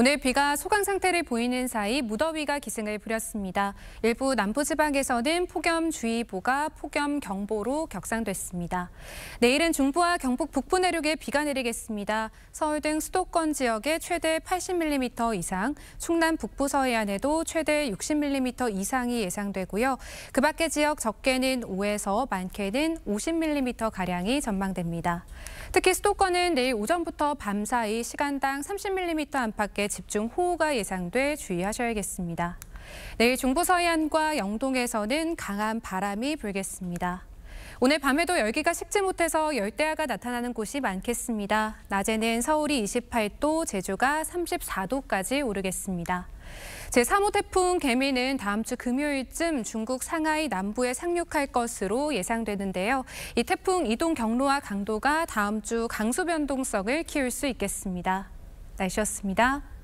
오늘 비가 소강 상태를 보이는 사이 무더위가 기승을 부렸습니다. 일부 남부지방에서는 폭염주의보가 폭염경보로 격상됐습니다. 내일은 중부와 경북 북부 내륙에 비가 내리겠습니다. 서울 등 수도권 지역에 최대 80mm 이상, 충남 북부 서해안에도 최대 60mm 이상이 예상되고요. 그 밖의 지역 적게는 5에서 많게는 50mm가량이 전망됩니다. 특히 수도권은 내일 오전부터 밤 사이 시간당 30mm 안팎의 집중 호우가 예상돼 주의하셔야겠습니다. 내일 중부 서해안과 영동에서는 강한 바람이 불겠습니다. 오늘 밤에도 열기가 식지 못해서 열대야가 나타나는 곳이 많겠습니다. 낮에는 서울이 28도, 제주가 34도까지 오르겠습니다. 제3호 태풍 개미는 다음 주 금요일쯤 중국 상하이 남부에 상륙할 것으로 예상되는데요. 이 태풍 이동 경로와 강도가 다음 주 강수 변동성을 키울 수 있겠습니다. 날씨였습니다.